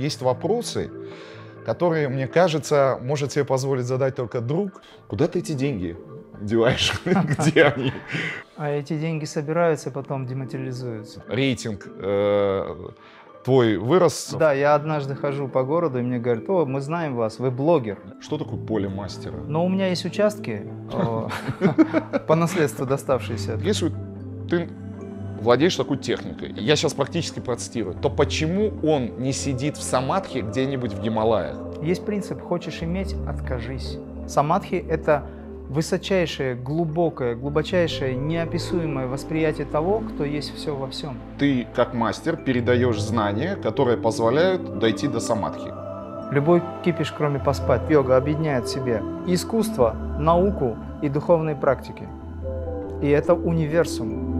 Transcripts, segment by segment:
Есть вопросы, которые, мне кажется, может себе позволить задать только друг. Куда ты эти деньги деваешь? Где они? А эти деньги собираются потом дематериализуются. Рейтинг э, твой вырос. Да, я однажды хожу по городу, и мне говорят, о, мы знаем вас, вы блогер. Что такое поле мастера? Ну, у меня есть участки по наследству доставшиеся. Если ты владеешь такой техникой, я сейчас практически процитирую, то почему он не сидит в самадхи где-нибудь в Гималаях? Есть принцип «хочешь иметь – откажись». Самадхи – это высочайшее, глубокое, глубочайшее, неописуемое восприятие того, кто есть все во всем. Ты, как мастер, передаешь знания, которые позволяют дойти до самадхи. Любой кипиш, кроме поспать, йога объединяет в себе искусство, науку и духовные практики. И это универсум,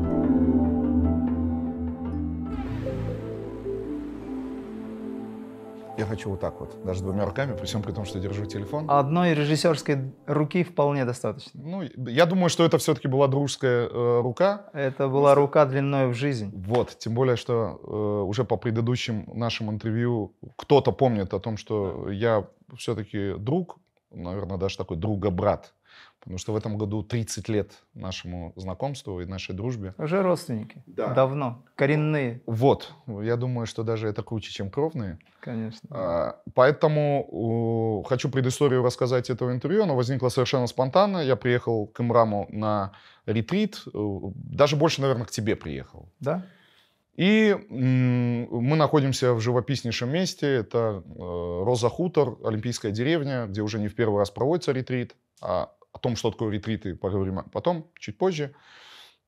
я хочу вот так вот, даже двумя руками, при всем при том, что держу телефон. Одной режиссерской руки вполне достаточно. Ну, я думаю, что это все-таки была дружеская э, рука. Это была Просто... рука длиной в жизнь. Вот, тем более, что э, уже по предыдущим нашим интервью кто-то помнит о том, что я все-таки друг, наверное, даже такой друга-брат. Потому что в этом году 30 лет нашему знакомству и нашей дружбе. Уже родственники. Да. Давно. Коренные. Вот. Я думаю, что даже это круче, чем кровные. Конечно. А, поэтому хочу предысторию рассказать этого интервью. Оно возникло совершенно спонтанно. Я приехал к Имраму на ретрит. Даже больше, наверное, к тебе приехал. Да? И мы находимся в живописнейшем месте. Это э, Роза Хутор, Олимпийская деревня, где уже не в первый раз проводится ретрит. А о том, что такое ретриты, поговорим потом, чуть позже.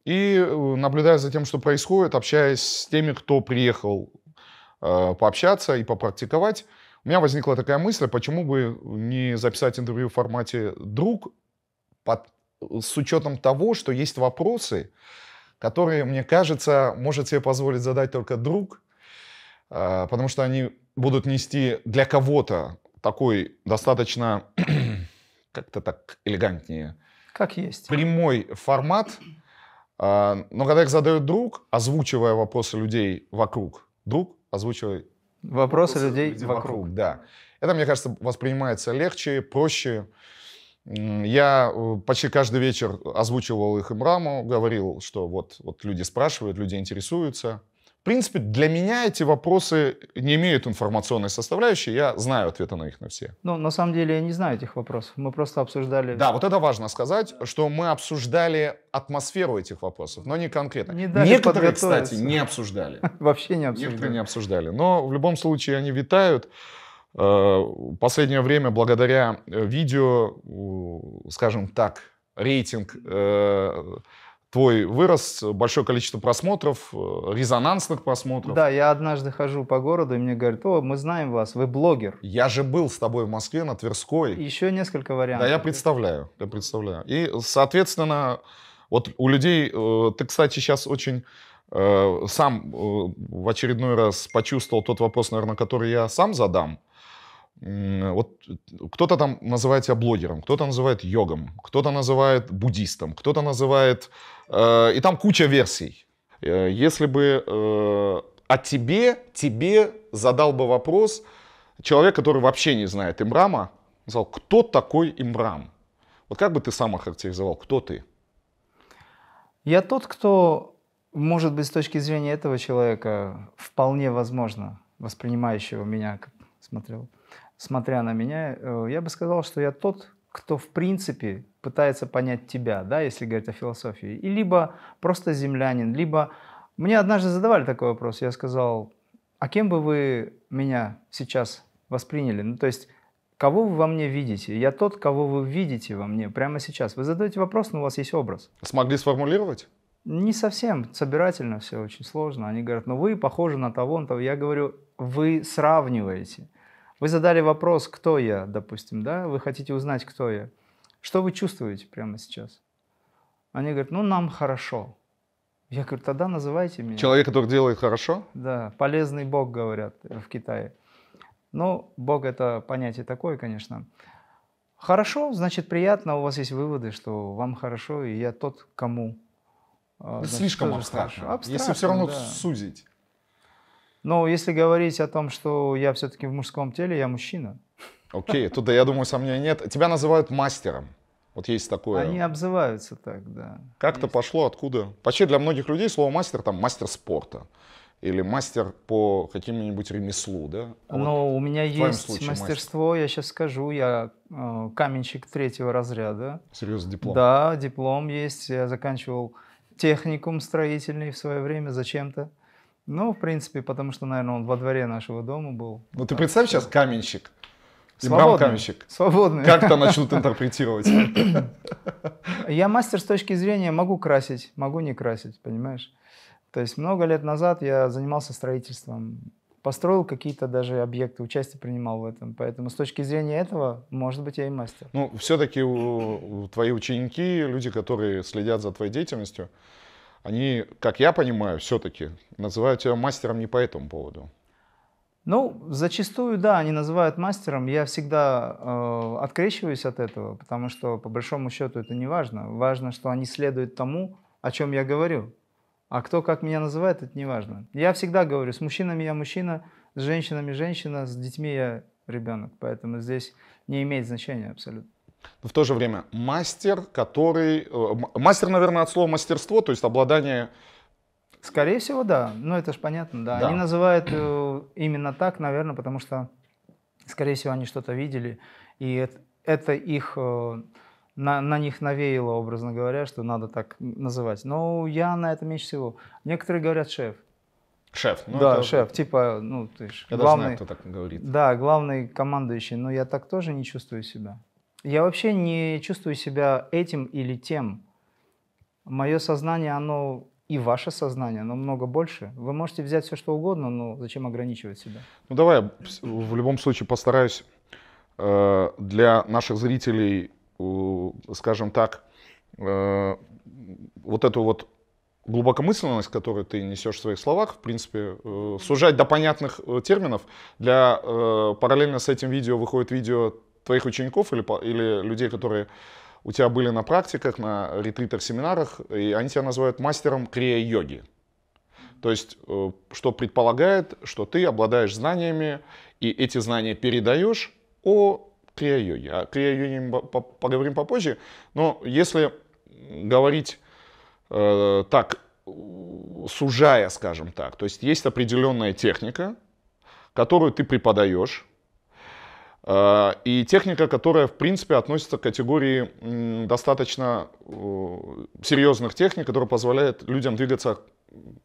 И э, наблюдая за тем, что происходит, общаясь с теми, кто приехал э, пообщаться и попрактиковать, у меня возникла такая мысль, почему бы не записать интервью в формате «друг» под, с учетом того, что есть вопросы, которые, мне кажется, может себе позволить задать только друг, э, потому что они будут нести для кого-то такой достаточно как-то так элегантнее. Как есть. Прямой формат. А, но когда их задает друг, озвучивая вопросы людей вокруг, друг озвучивает вопросы, вопросы людей, людей вокруг. вокруг, да. Это, мне кажется, воспринимается легче, проще. Я э, почти каждый вечер озвучивал их ибраму, говорил, что вот, вот люди спрашивают, люди интересуются принципе, для меня эти вопросы не имеют информационной составляющей, я знаю ответы на них на все. Ну, на самом деле, я не знаю этих вопросов, мы просто обсуждали... Да, вот это важно сказать, что мы обсуждали атмосферу этих вопросов, но не конкретно. Не дали Некоторые, кстати, не обсуждали. Вообще не обсуждали. Некоторые не обсуждали, но в любом случае они витают. Э, последнее время, благодаря э, видео, скажем так, рейтинг э, твой вырос, большое количество просмотров, э, резонансных просмотров. Да, я однажды хожу по городу, и мне говорят, о, мы знаем вас, вы блогер. Я же был с тобой в Москве на Тверской. Еще несколько вариантов. Да, я представляю, я представляю. И, соответственно, вот у людей, э, ты, кстати, сейчас очень э, сам в очередной раз почувствовал тот вопрос, наверное, который я сам задам вот э, кто-то там называет себя блогером, кто-то называет йогом, кто-то называет буддистом, кто-то называет... Э, и там куча версий. Э, если бы э, о тебе, тебе задал бы вопрос человек, который вообще не знает имрама, сказал, кто такой имрам? Вот как бы ты сам охарактеризовал, кто ты? Я тот, кто, может быть, с точки зрения этого человека, вполне возможно, воспринимающего меня, как смотрел, смотря на меня, э, я бы сказал, что я тот, кто в принципе пытается понять тебя, да, если говорить о философии, и либо просто землянин, либо... Мне однажды задавали такой вопрос, я сказал, а кем бы вы меня сейчас восприняли? Ну, то есть, кого вы во мне видите? Я тот, кого вы видите во мне прямо сейчас. Вы задаете вопрос, но у вас есть образ. Смогли сформулировать? Не совсем. Собирательно все очень сложно. Они говорят, ну вы похожи на того, на того. Я говорю, вы сравниваете. Вы задали вопрос, кто я, допустим, да? Вы хотите узнать, кто я. Что вы чувствуете прямо сейчас? Они говорят, ну, нам хорошо. Я говорю, тогда называйте меня. Человек, который делает хорошо? Да, полезный Бог, говорят э, в Китае. Ну, Бог — это понятие такое, конечно. Хорошо, значит, приятно, у вас есть выводы, что вам хорошо, и я тот, кому. А, значит, Слишком абстрактно. абстрактно. Если все равно да. сузить. Но если говорить о том, что я все-таки в мужском теле, я мужчина. Окей, okay, тут, я думаю, сомнений нет. Тебя называют мастером. Вот есть такое. Они обзываются так, да. Как-то пошло, откуда? Почти для многих людей слово мастер там мастер спорта или мастер по каким-нибудь ремеслу, да? А Но вот у меня есть случае, мастерство, мастер. я сейчас скажу, я э, каменщик третьего разряда. Серьезно, диплом? Да, диплом есть, я заканчивал техникум строительный в свое время зачем-то. Ну, в принципе, потому что, наверное, он во дворе нашего дома был. Ну, вот ты представь сейчас каменщик. свободный каменщик. Свободный. Как-то начнут интерпретировать. Я мастер с точки зрения могу красить, могу не красить, понимаешь? То есть много лет назад я занимался строительством, построил какие-то даже объекты, участие принимал в этом. Поэтому с точки зрения этого, может быть, я и мастер. Ну, все-таки твои ученики, люди, которые следят за твоей деятельностью, они, как я понимаю, все-таки называют тебя мастером не по этому поводу. Ну, зачастую, да, они называют мастером. Я всегда э, открещиваюсь от этого, потому что, по большому счету, это не важно. Важно, что они следуют тому, о чем я говорю. А кто как меня называет, это не важно. Я всегда говорю, с мужчинами я мужчина, с женщинами женщина, с детьми я ребенок. Поэтому здесь не имеет значения абсолютно. Но в то же время мастер, который... Э, мастер, наверное, от слова мастерство, то есть обладание... Скорее всего, да. Ну, это же понятно, да. да. Они называют э, именно так, наверное, потому что, скорее всего, они что-то видели, и это, их э, на, на них навеяло, образно говоря, что надо так называть. Но я на это меньше всего. Некоторые говорят шеф. Шеф. Ну, да, это... шеф. Типа, ну, ты ж главный... даже знаю, кто так говорит. Да, главный командующий. Но я так тоже не чувствую себя. Я вообще не чувствую себя этим или тем. Мое сознание, оно и ваше сознание, оно много больше. Вы можете взять все, что угодно, но зачем ограничивать себя? Ну давай, я в любом случае постараюсь э, для наших зрителей, скажем так, э, вот эту вот глубокомысленность, которую ты несешь в своих словах, в принципе, э, сужать до понятных терминов. Для, параллельно с этим видео выходит видео твоих учеников или, или людей, которые у тебя были на практиках, на ретритах, семинарах, и они тебя называют мастером крия-йоги. То есть, э, что предполагает, что ты обладаешь знаниями, и эти знания передаешь о крия-йоге. О крия-йоге мы поговорим попозже, но если говорить э, так, сужая, скажем так, то есть есть определенная техника, которую ты преподаешь, Э, и техника, которая, в принципе, относится к категории достаточно э, серьезных техник, которая позволяет людям двигаться к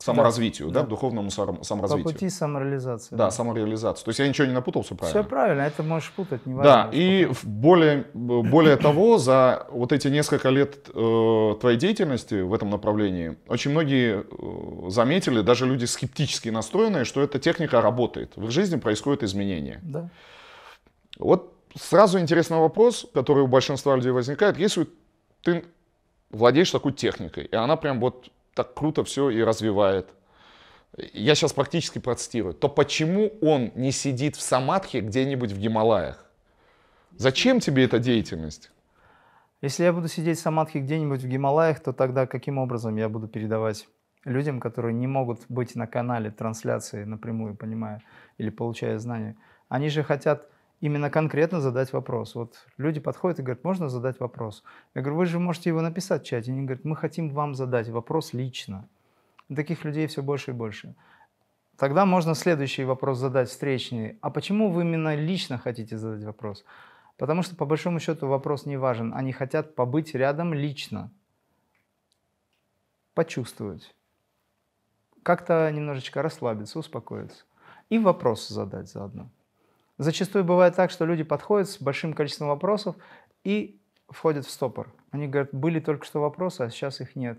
саморазвитию, да, да, да. к духовному саморазвитию. По пути самореализации. Да, да, самореализации. То есть я ничего не напутался правильно. Все правильно, это можешь путать, не важно. Да, и более, более того, за вот эти несколько лет э, твоей деятельности в этом направлении очень многие э, заметили, даже люди скептически настроенные, что эта техника работает. В их жизни происходят изменения. Да. Вот сразу интересный вопрос, который у большинства людей возникает. Если ты владеешь такой техникой, и она прям вот так круто все и развивает, я сейчас практически процитирую, то почему он не сидит в самадхи где-нибудь в Гималаях? Зачем тебе эта деятельность? Если я буду сидеть в самадхи где-нибудь в Гималаях, то тогда каким образом я буду передавать людям, которые не могут быть на канале трансляции напрямую, понимая или получая знания? Они же хотят именно конкретно задать вопрос. Вот люди подходят и говорят, можно задать вопрос? Я говорю, вы же можете его написать в чате. Они говорят, мы хотим вам задать вопрос лично. таких людей все больше и больше. Тогда можно следующий вопрос задать встречный. А почему вы именно лично хотите задать вопрос? Потому что, по большому счету, вопрос не важен. Они хотят побыть рядом лично. Почувствовать. Как-то немножечко расслабиться, успокоиться. И вопрос задать заодно. Зачастую бывает так, что люди подходят с большим количеством вопросов и входят в стопор. Они говорят, были только что вопросы, а сейчас их нет.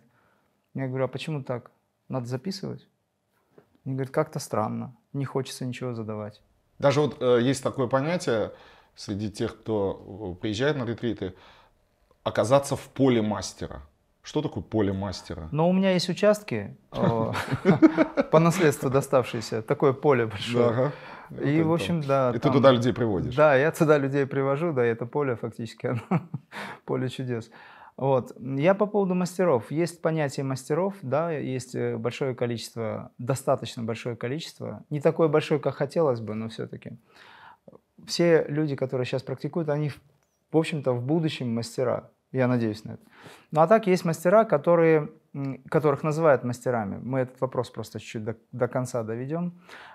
Я говорю, а почему так? Надо записывать? Они говорят, как-то странно, не хочется ничего задавать. Даже вот э, есть такое понятие среди тех, кто э, приезжает на ретриты, оказаться в поле мастера. Что такое поле мастера? Но у меня есть участки э, по наследству доставшиеся, такое поле большое и, в общем, да. И ты туда людей приводишь. Да, я туда людей привожу, да, это поле фактически, поле чудес. Вот. Я по поводу мастеров. Есть понятие мастеров, да, есть э, большое количество, достаточно большое количество. Не такое большое, как хотелось бы, но все-таки. Все люди, которые сейчас практикуют, они, в общем-то, в будущем мастера. Я надеюсь на это. Ну а так есть мастера, которые которых называют мастерами. Мы этот вопрос просто чуть до, до конца доведем.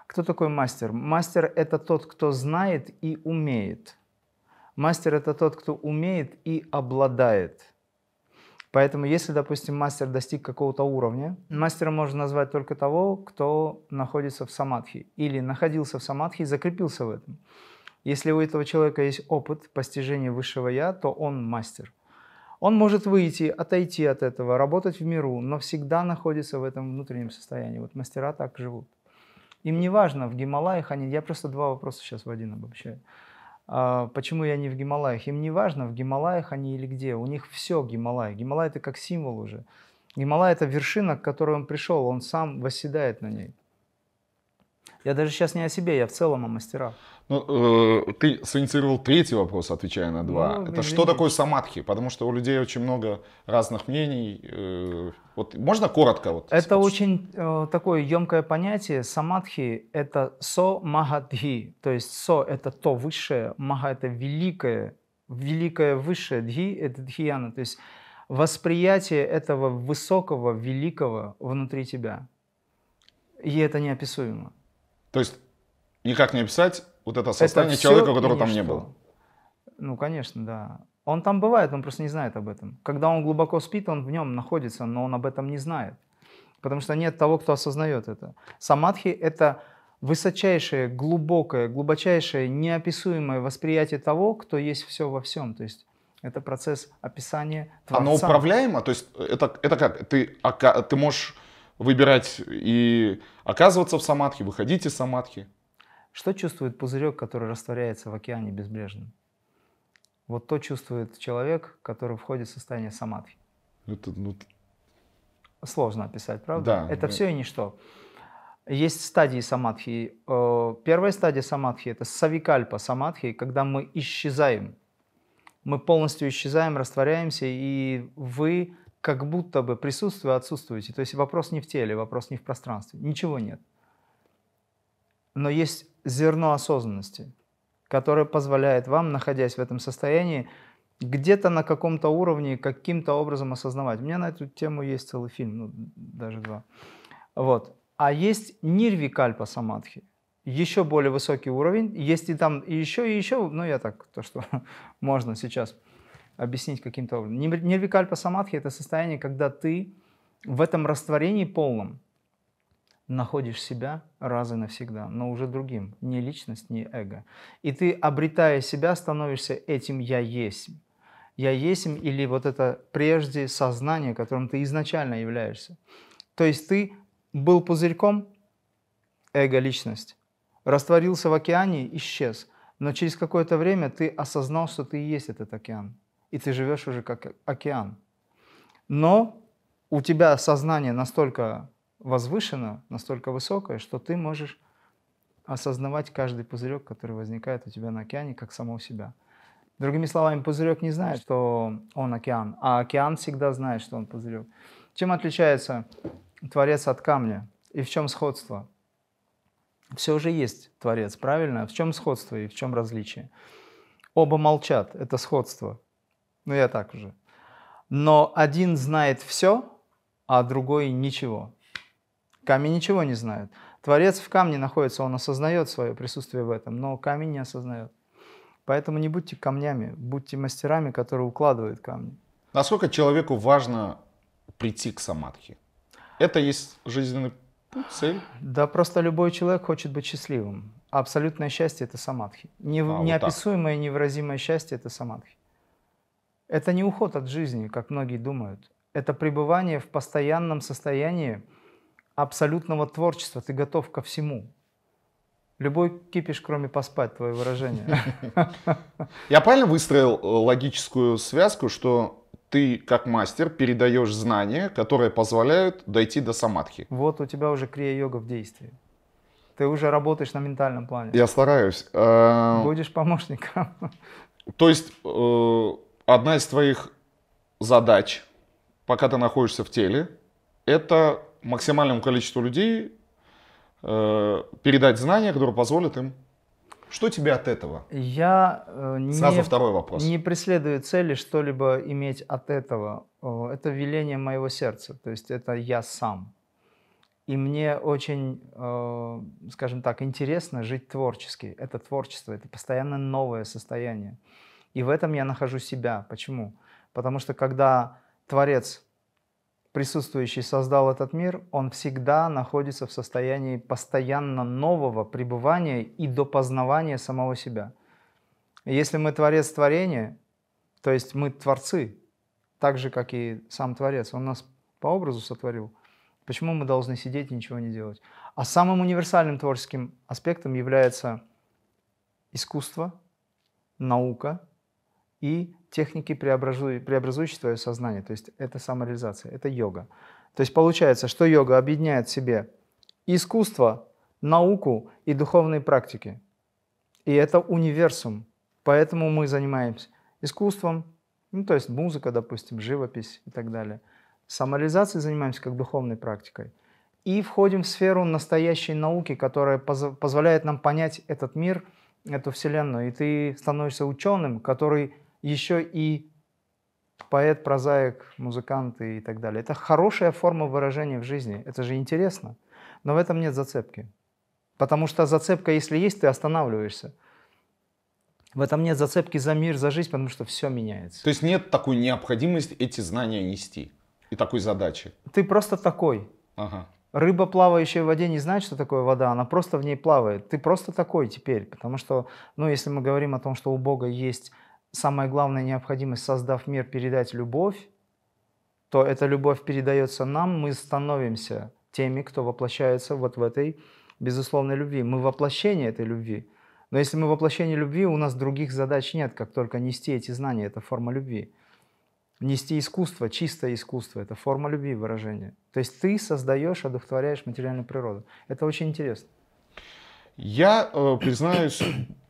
Кто такой мастер? Мастер – это тот, кто знает и умеет. Мастер – это тот, кто умеет и обладает. Поэтому, если, допустим, мастер достиг какого-то уровня, мастера можно назвать только того, кто находится в самадхи или находился в самадхи и закрепился в этом. Если у этого человека есть опыт постижения высшего я, то он мастер. Он может выйти, отойти от этого, работать в миру, но всегда находится в этом внутреннем состоянии. Вот мастера так живут. Им не важно, в Гималаях они... Я просто два вопроса сейчас в один обобщаю. А, почему я не в Гималаях? Им не важно, в Гималаях они или где. У них все Гималай. Гималай – это как символ уже. Гималай – это вершина, к которой он пришел. Он сам восседает на ней. Я даже сейчас не о себе, я в целом о мастерах. Ну, э, ты синициировал третий вопрос, отвечая на два. Ну, Это что такое самадхи? Потому что у людей очень много разных мнений. Э, вот можно коротко? Вот, это сказать? очень э, такое емкое понятие. Самадхи — это со-магадхи. То есть со — это то высшее, мага — это великое, великое высшее, дхи — это дхияна. То есть восприятие этого высокого, великого внутри тебя. И это неописуемо. То есть никак не описать вот это состояние это человека, которого там не было. Ну, конечно, да. Он там бывает, он просто не знает об этом. Когда он глубоко спит, он в нем находится, но он об этом не знает. Потому что нет того, кто осознает это. Самадхи — это высочайшее, глубокое, глубочайшее, неописуемое восприятие того, кто есть все во всем. То есть это процесс описания Творца. Оно управляемо? То есть это, это как? Ты, ты можешь выбирать и оказываться в самадхи, выходить из самадхи. Что чувствует пузырек, который растворяется в океане безбрежном? Вот то чувствует человек, который входит в состояние самадхи. Ну, это, ну... Сложно описать, правда? Да. Это да. все и ничто. Есть стадии самадхи. Э, первая стадия самадхи – это савикальпа самадхи, когда мы исчезаем. Мы полностью исчезаем, растворяемся, и вы как будто бы присутствие отсутствуете. То есть вопрос не в теле, вопрос не в пространстве. Ничего нет. Но есть зерно осознанности, которое позволяет вам, находясь в этом состоянии, где-то на каком-то уровне каким-то образом осознавать. У меня на эту тему есть целый фильм, ну, даже два. Вот. А есть нирвикальпа самадхи, еще более высокий уровень. Есть и там еще, и еще, ну я так, то, что можно сейчас объяснить каким-то образом. Нирвикальпа самадхи – это состояние, когда ты в этом растворении полном находишь себя раз и навсегда, но уже другим, не личность, не эго. И ты, обретая себя, становишься этим «я есть». «Я есть» или вот это прежде сознание, которым ты изначально являешься. То есть ты был пузырьком, эго-личность, растворился в океане, исчез. Но через какое-то время ты осознал, что ты и есть этот океан и ты живешь уже как океан. Но у тебя сознание настолько возвышено, настолько высокое, что ты можешь осознавать каждый пузырек, который возникает у тебя на океане, как самого себя. Другими словами, пузырек не знает, что он океан, а океан всегда знает, что он пузырек. Чем отличается Творец от камня? И в чем сходство? Все уже есть Творец, правильно? В чем сходство и в чем различие? Оба молчат, это сходство. Ну, я так уже. Но один знает все, а другой ничего. Камень ничего не знает. Творец в камне находится, он осознает свое присутствие в этом, но камень не осознает. Поэтому не будьте камнями, будьте мастерами, которые укладывают камни. Насколько человеку важно прийти к самадхи? Это есть жизненный путь, цель? Да, просто любой человек хочет быть счастливым. Абсолютное счастье – это самадхи. Не, а, неописуемое, так. невыразимое счастье – это самадхи. Это не уход от жизни, как многие думают. Это пребывание в постоянном состоянии абсолютного творчества. Ты готов ко всему. Любой кипиш, кроме поспать, твое выражение. Я правильно выстроил э, логическую связку, что ты, как мастер, передаешь знания, которые позволяют дойти до самадхи. Вот у тебя уже крия-йога в действии. Ты уже работаешь на ментальном плане. Я стараюсь. Э, Будешь помощником. То есть э, одна из твоих задач, пока ты находишься в теле, это максимальному количеству людей э, передать знания, которые позволят им. Что тебе от этого? Я э, не, Сразу второй вопрос. не преследую цели что-либо иметь от этого. Это веление моего сердца, то есть это я сам. И мне очень, э, скажем так, интересно жить творчески. Это творчество, это постоянно новое состояние. Э, и в этом я нахожу себя. Почему? Потому что когда Творец присутствующий создал этот мир, он всегда находится в состоянии постоянно нового пребывания и допознавания самого себя. И если мы творец творения, то есть мы творцы, так же, как и сам творец, он нас по образу сотворил, почему мы должны сидеть и ничего не делать? А самым универсальным творческим аспектом является искусство, наука, и техники, преобразующие твое сознание. То есть это самореализация, это йога. То есть получается, что йога объединяет в себе искусство, науку и духовные практики. И это универсум. Поэтому мы занимаемся искусством, ну, то есть музыка, допустим, живопись и так далее. Самореализацией занимаемся как духовной практикой. И входим в сферу настоящей науки, которая поз- позволяет нам понять этот мир, эту Вселенную. И ты становишься ученым, который еще и поэт, прозаик, музыкант и так далее. Это хорошая форма выражения в жизни. Это же интересно. Но в этом нет зацепки. Потому что зацепка, если есть, ты останавливаешься. В этом нет зацепки за мир, за жизнь, потому что все меняется. То есть нет такой необходимости эти знания нести и такой задачи. Ты просто такой. Ага. Рыба, плавающая в воде, не знает, что такое вода, она просто в ней плавает. Ты просто такой теперь, потому что, ну, если мы говорим о том, что у Бога есть самая главная необходимость, создав мир, передать любовь, то эта любовь передается нам, мы становимся теми, кто воплощается вот в этой безусловной любви. Мы воплощение этой любви. Но если мы воплощение любви, у нас других задач нет, как только нести эти знания, это форма любви. Нести искусство, чистое искусство, это форма любви выражения. То есть ты создаешь, одухотворяешь материальную природу. Это очень интересно. Я, э, признаюсь,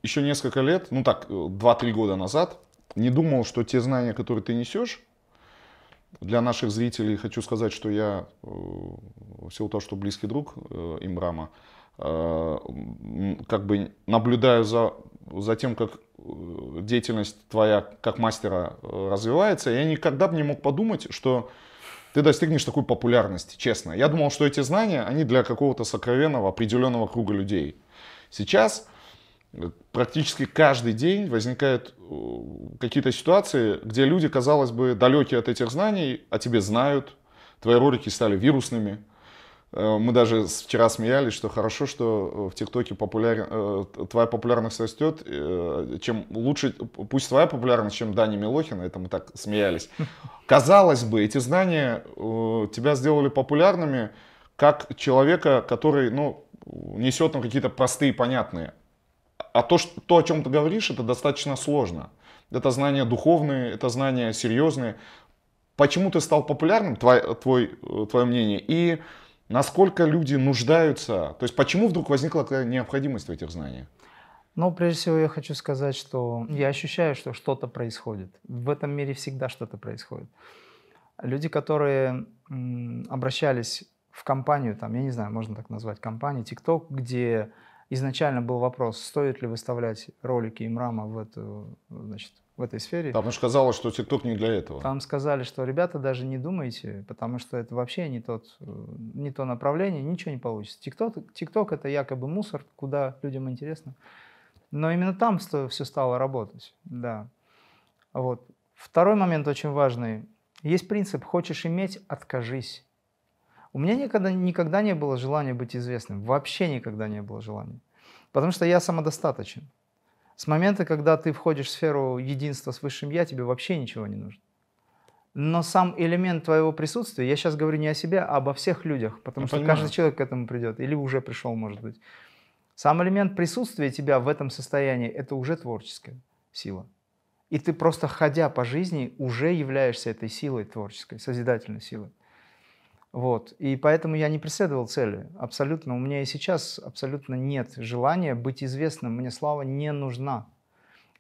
еще несколько лет, ну так, 2-3 э, года назад, не думал, что те знания, которые ты несешь, для наших зрителей хочу сказать, что я, э, всего силу того, что близкий друг Имрама, как бы наблюдаю за, за тем, как деятельность твоя как мастера развивается, я никогда бы не мог подумать, что ты достигнешь такой популярности, честно. Я думал, что эти знания, они для какого-то сокровенного, определенного круга людей. Сейчас э, практически каждый день возникают э, какие-то ситуации, где люди, казалось бы, далекие от этих знаний, о тебе знают, твои ролики стали вирусными. Э, мы даже вчера смеялись, что хорошо, что в ТикТоке популяр... твоя популярность растет, чем лучше, пусть твоя популярность, чем Дани Милохина, это мы так смеялись. Казалось бы, эти знания тебя сделали популярными как человека, который, ну, несет нам какие-то простые, понятные. А то, что, то, о чем ты говоришь, это достаточно сложно. Это знания духовные, это знания серьезные. Почему ты стал популярным, твой, твой, твое мнение, и насколько люди нуждаются? То есть почему вдруг возникла такая необходимость в этих знаниях? Ну, прежде всего я хочу сказать, что я ощущаю, что что-то происходит. В этом мире всегда что-то происходит. Люди, которые обращались в компанию, там, я не знаю, можно так назвать, компанию TikTok, где изначально был вопрос, стоит ли выставлять ролики и мрама в, эту, значит, в этой сфере. Там же казалось, что TikTok не для этого. Там сказали, что ребята даже не думайте, потому что это вообще не, тот, не то направление, ничего не получится. TikTok, TikTok это якобы мусор, куда людям интересно. Но именно там все стало работать, да. Вот. Второй момент очень важный. Есть принцип «хочешь иметь – откажись». У меня никогда, никогда не было желания быть известным, вообще никогда не было желания, потому что я самодостаточен. С момента, когда ты входишь в сферу единства с высшим «я», тебе вообще ничего не нужно. Но сам элемент твоего присутствия, я сейчас говорю не о себе, а обо всех людях, потому я что понимаю. каждый человек к этому придет, или уже пришел, может быть. Сам элемент присутствия тебя в этом состоянии – это уже творческая сила. И ты просто, ходя по жизни, уже являешься этой силой творческой, созидательной силой. Вот. И поэтому я не преследовал цели. Абсолютно. У меня и сейчас абсолютно нет желания быть известным. Мне слава не нужна.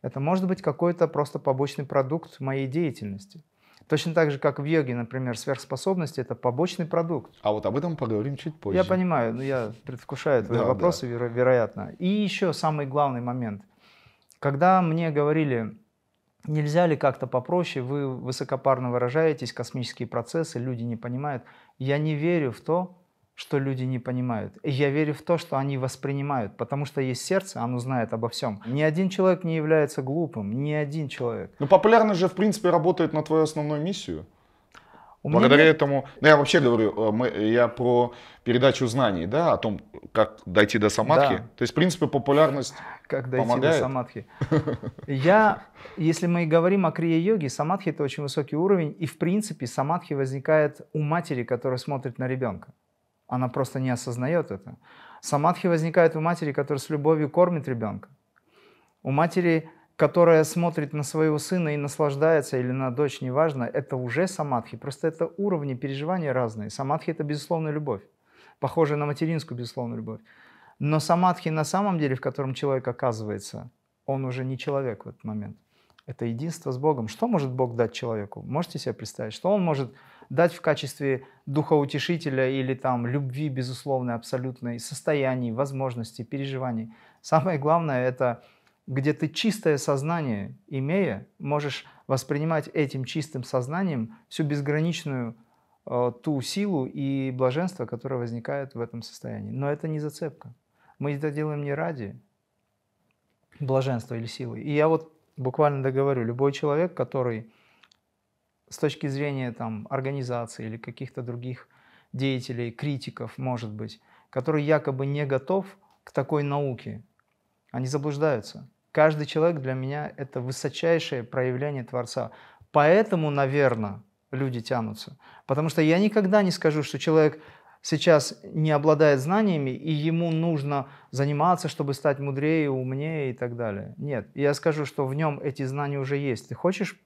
Это может быть какой-то просто побочный продукт моей деятельности. Точно так же, как в йоге, например, сверхспособности – это побочный продукт. А вот об этом поговорим чуть позже. Я понимаю, но ну, я предвкушаю твои да, вопросы, да. Веро- вероятно. И еще самый главный момент. Когда мне говорили, Нельзя ли как-то попроще? Вы высокопарно выражаетесь, космические процессы, люди не понимают. Я не верю в то, что люди не понимают. я верю в то, что они воспринимают, потому что есть сердце, оно знает обо всем. Ни один человек не является глупым, ни один человек. Ну, популярность же, в принципе, работает на твою основную миссию меня... Благодаря этому, ну я вообще говорю, э, мы, я про передачу знаний, да, о том, как дойти до самадхи. Да. То есть, в принципе, популярность Как дойти помогает. до самадхи. Я, если мы говорим о крия-йоге, самадхи – это очень высокий уровень, и, в принципе, самадхи возникает у матери, которая смотрит на ребенка. Она просто не осознает это. Самадхи возникает у матери, которая с любовью кормит ребенка. У матери которая смотрит на своего сына и наслаждается, или на дочь, неважно, это уже самадхи. Просто это уровни переживания разные. Самадхи – это безусловная любовь, похожая на материнскую безусловную любовь. Но самадхи на самом деле, в котором человек оказывается, он уже не человек в этот момент. Это единство с Богом. Что может Бог дать человеку? Можете себе представить, что он может дать в качестве духоутешителя или там любви безусловной, абсолютной, состояний, возможностей, переживаний? Самое главное – это – где ты чистое сознание имея, можешь воспринимать этим чистым сознанием всю безграничную э, ту силу и блаженство, которое возникает в этом состоянии. Но это не зацепка. Мы это делаем не ради блаженства или силы. И я вот буквально договорю, любой человек, который с точки зрения там, организации или каких-то других деятелей, критиков, может быть, который якобы не готов к такой науке, они заблуждаются. Каждый человек для меня – это высочайшее проявление Творца. Поэтому, наверное, люди тянутся. Потому что я никогда не скажу, что человек сейчас не обладает знаниями, и ему нужно заниматься, чтобы стать мудрее, умнее и так далее. Нет, я скажу, что в нем эти знания уже есть. Ты хочешь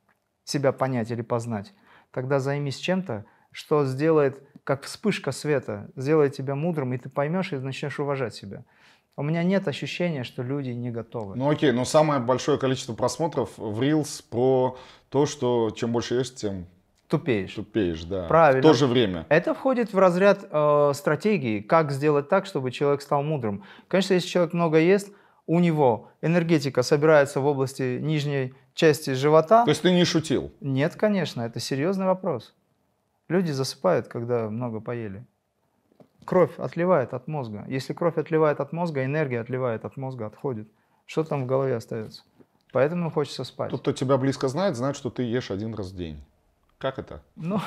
себя понять или познать? Тогда займись чем-то, что сделает, как вспышка света, сделает тебя мудрым, и ты поймешь и начнешь уважать себя. У меня нет ощущения, что люди не готовы. Ну окей, но самое большое количество просмотров в Reels про то, что чем больше ешь, тем тупеешь. Тупеешь, да. Правильно. В то же время. Это входит в разряд э, стратегии, как сделать так, чтобы человек стал мудрым. Конечно, если человек много ест, у него энергетика собирается в области нижней части живота. То есть ты не шутил? Нет, конечно, это серьезный вопрос. Люди засыпают, когда много поели. Кровь отливает от мозга. Если кровь отливает от мозга, энергия отливает от мозга, отходит. Что там в голове остается? Поэтому хочется спать. Тот, кто тебя близко знает, знает, что ты ешь один раз в день. Как это? Ну,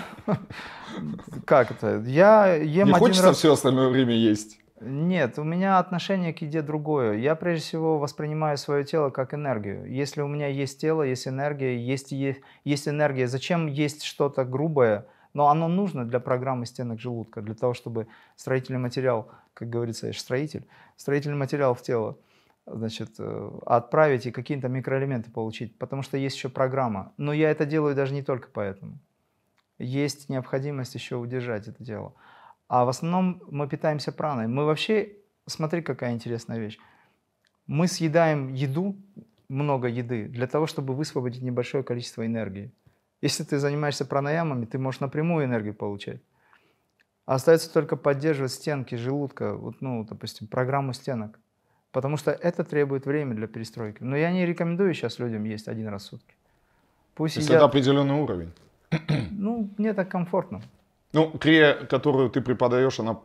как это? Я ем Не хочется все остальное время есть? Нет, у меня отношение к еде другое. Я прежде всего воспринимаю свое тело как энергию. Если у меня есть тело, есть энергия, есть, есть энергия, зачем есть что-то грубое, но оно нужно для программы стенок желудка, для того, чтобы строительный материал, как говорится, я строитель, строительный материал в тело, значит, э, отправить и какие-то микроэлементы получить, потому что есть еще программа. Но я это делаю даже не только поэтому. Есть необходимость еще удержать это дело. А в основном мы питаемся праной. Мы вообще, смотри, какая интересная вещь. Мы съедаем еду, много еды, для того, чтобы высвободить небольшое количество энергии. Если ты занимаешься пранаямами, ты можешь напрямую энергию получать. А остается только поддерживать стенки желудка, вот, ну, допустим, программу стенок. Потому что это требует времени для перестройки. Но я не рекомендую сейчас людям есть один раз в сутки. Пусть То есть едят... это определенный уровень? Ну, мне так комфортно. Ну, крия, которую ты преподаешь, она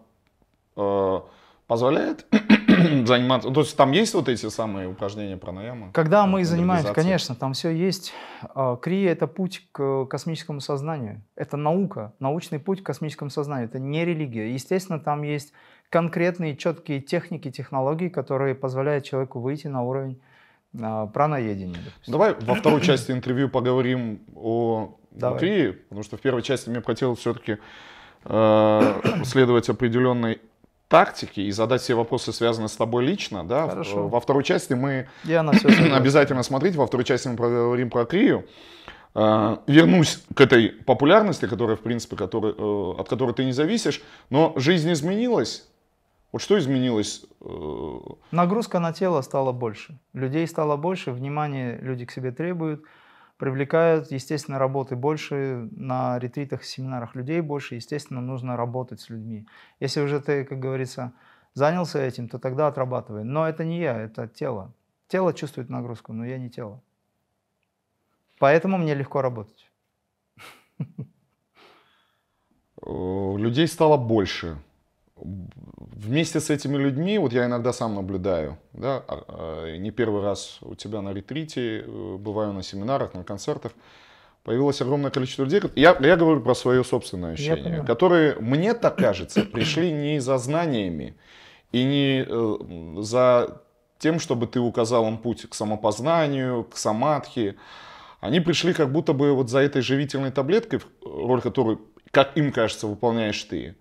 э, позволяет заниматься? То есть там есть вот эти самые упражнения пранаямы? Когда э, мы занимаемся, конечно, там все есть. А, Крия — это путь к космическому сознанию. Это наука, научный путь к космическому сознанию. Это не религия. Естественно, там есть конкретные четкие техники, технологии, которые позволяют человеку выйти на уровень а, праноедения. Допустим. Давай во второй части интервью поговорим о Давай. крии, потому что в первой части мне хотелось все-таки э, следовать определенной тактики и задать все вопросы, связанные с тобой лично, да. Хорошо. Во второй части мы Диана, все обязательно смотреть. во второй части мы поговорим про крию. А, вернусь к этой популярности, которая, в принципе, который, э, от которой ты не зависишь, но жизнь изменилась. Вот что изменилось? Э? Нагрузка на тело стала больше. Людей стало больше, внимание люди к себе требуют – привлекают, естественно, работы больше, на ретритах, семинарах людей больше, естественно, нужно работать с людьми. Если уже ты, как говорится, занялся этим, то тогда отрабатывай. Но это не я, это тело. Тело чувствует нагрузку, но я не тело. Поэтому мне легко работать. Э, людей стало больше вместе с этими людьми, вот я иногда сам наблюдаю, да, а, а, не первый раз у тебя на ретрите, э, бываю на семинарах, на концертах, появилось огромное количество людей. Я, я говорю про свое собственное ощущение, которые, мне так кажется, пришли не за знаниями и не э, за тем, чтобы ты указал им путь к самопознанию, к самадхи. Они пришли как будто бы вот за этой живительной таблеткой, роль которой, как им кажется, выполняешь ты.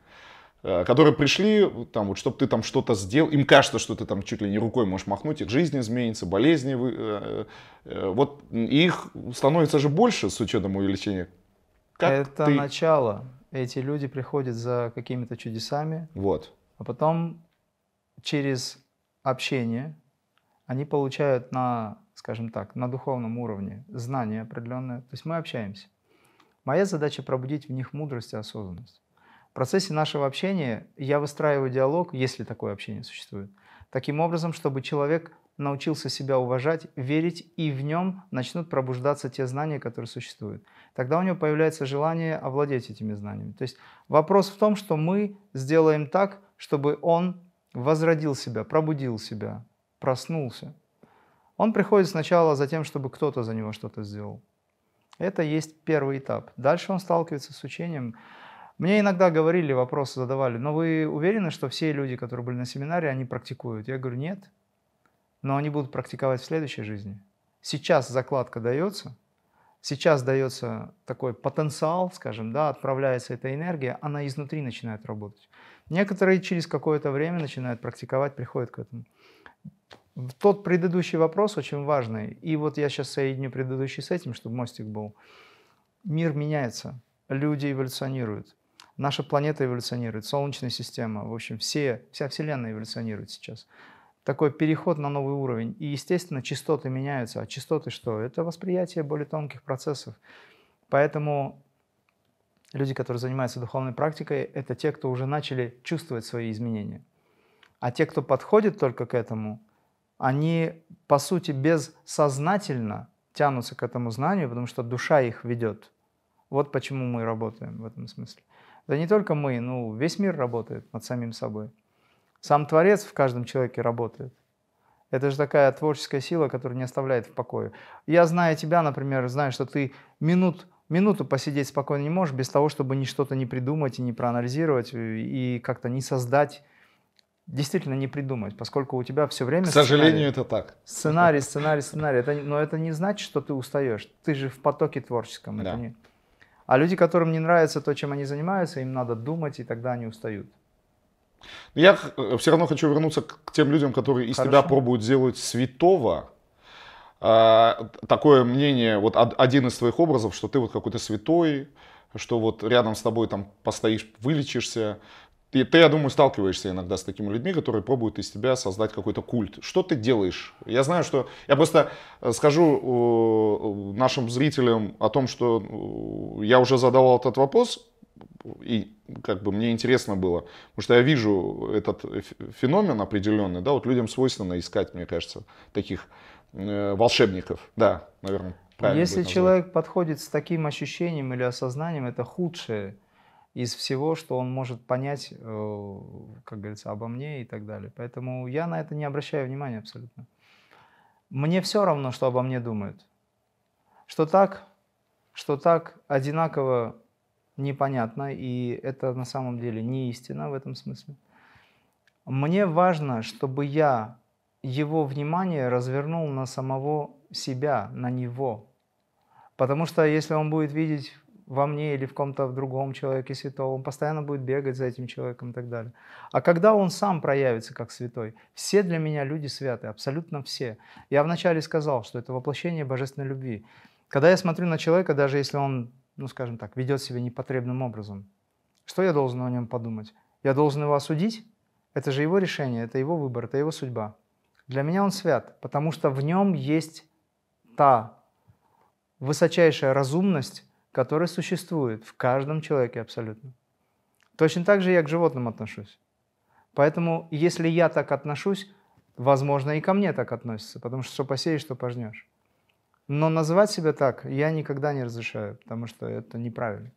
Э, которые пришли, там, вот, чтобы ты там что-то сделал, им кажется, что ты там чуть ли не рукой можешь махнуть, их жизнь изменится, болезни, вы э, э, вот их становится же больше с учетом увеличения. Как Это ты... начало. Эти люди приходят за какими-то чудесами, вот. а потом через общение они получают на, скажем так, на духовном уровне знания определенные. То есть мы общаемся. Моя задача пробудить в них мудрость и осознанность процессе нашего общения я выстраиваю диалог, если такое общение существует, таким образом, чтобы человек научился себя уважать, верить, и в нем начнут пробуждаться те знания, которые существуют. Тогда у него появляется желание овладеть этими знаниями. То есть вопрос в том, что мы сделаем так, чтобы он возродил себя, пробудил себя, проснулся. Он приходит сначала за тем, чтобы кто-то за него что-то сделал. Это есть первый этап. Дальше он сталкивается с учением. Мне иногда говорили, вопросы задавали, но вы уверены, что все люди, которые были на семинаре, они практикуют? Я говорю, нет, но они будут практиковать в следующей жизни. Сейчас закладка дается, сейчас дается такой потенциал, скажем, да, отправляется эта энергия, она изнутри начинает работать. Некоторые через какое-то время начинают практиковать, приходят к этому. Тот предыдущий вопрос очень важный, и вот я сейчас соединю предыдущий с этим, чтобы мостик был. Мир меняется, люди эволюционируют. Наша планета эволюционирует, Солнечная система, в общем, все, вся Вселенная эволюционирует сейчас. Такой переход на новый уровень. И, естественно, частоты меняются. А частоты что? Это восприятие более тонких процессов. Поэтому люди, которые занимаются духовной практикой, это те, кто уже начали чувствовать свои изменения. А те, кто подходит только к этому, они, по сути, бессознательно тянутся к этому знанию, потому что душа их ведет. Вот почему мы работаем в этом смысле. Да не только мы, ну, весь мир работает над самим собой. Сам Творец в каждом человеке работает. Это же такая творческая сила, которая не оставляет в покое. Я знаю тебя, например, знаю, что ты минут, минуту посидеть спокойно не можешь без того, чтобы ни что-то не придумать и не проанализировать, э, и как-то не создать действительно не придумать, поскольку у тебя все время... К сожалению, сценарий. это так. Сценарий, сценарий, сценарий. Это, но это не значит, что ты устаешь. Ты же в потоке творческом. Да. Это не... А люди, которым не нравится то, чем они занимаются, им надо думать, и тогда они устают. Я э, все равно хочу вернуться к тем людям, которые из Хорошо. тебя пробуют сделать святого. А, такое мнение, вот один из твоих образов, что ты вот какой-то святой, что вот рядом с тобой там постоишь, вылечишься, ты, ты, я думаю, сталкиваешься иногда с такими людьми, которые пробуют из тебя создать какой-то культ. Что ты делаешь? Я знаю, что... Я просто э, скажу э, нашим зрителям о том, что э, я уже задавал этот вопрос, и как бы мне интересно было, потому что я вижу этот феномен определенный, да, вот людям свойственно искать, мне кажется, таких волшебников, да, наверное. Если человек подходит с таким ощущением или осознанием, это худшее, из всего, что он может понять, э, как говорится, обо мне и так далее. Поэтому я на это не обращаю внимания абсолютно. Мне все равно, что обо мне думают. Что так, что так одинаково непонятно, и это на самом деле не истина в этом смысле. Мне важно, чтобы я его внимание развернул на самого себя, на него. Потому что если он будет видеть во мне или в ком-то в другом человеке святого, он постоянно будет бегать за этим человеком и так далее. А когда он сам проявится как святой, все для меня люди святы, абсолютно все. Я вначале сказал, что это воплощение божественной любви. Когда я смотрю на человека, даже если он, ну скажем так, ведет себя непотребным образом, что я должен о нем подумать? Я должен его осудить? Это же его решение, это его выбор, это его судьба. Для меня он свят, потому что в нем есть та высочайшая разумность, который существует в каждом человеке абсолютно. Точно так же я к животным отношусь. Поэтому, если я так отношусь, возможно, и ко мне так относятся, потому что что посеешь, что пожнешь. Но называть себя так я никогда не разрешаю, потому что это неправильно.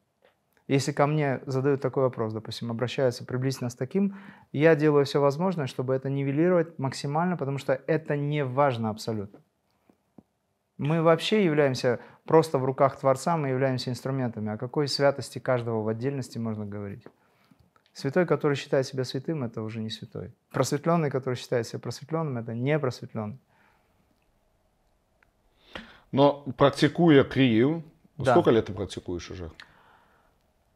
Если ко мне задают такой вопрос, допустим, обращаются приблизительно с таким, я делаю все возможное, чтобы это нивелировать максимально, потому что это не важно абсолютно. Мы вообще являемся просто в руках Творца, мы являемся инструментами. О какой святости каждого в отдельности можно говорить? Святой, который считает себя святым, это уже не святой. Просветленный, который считает себя просветленным, это не просветленный. Но практикуя крию, да. сколько лет ты практикуешь уже?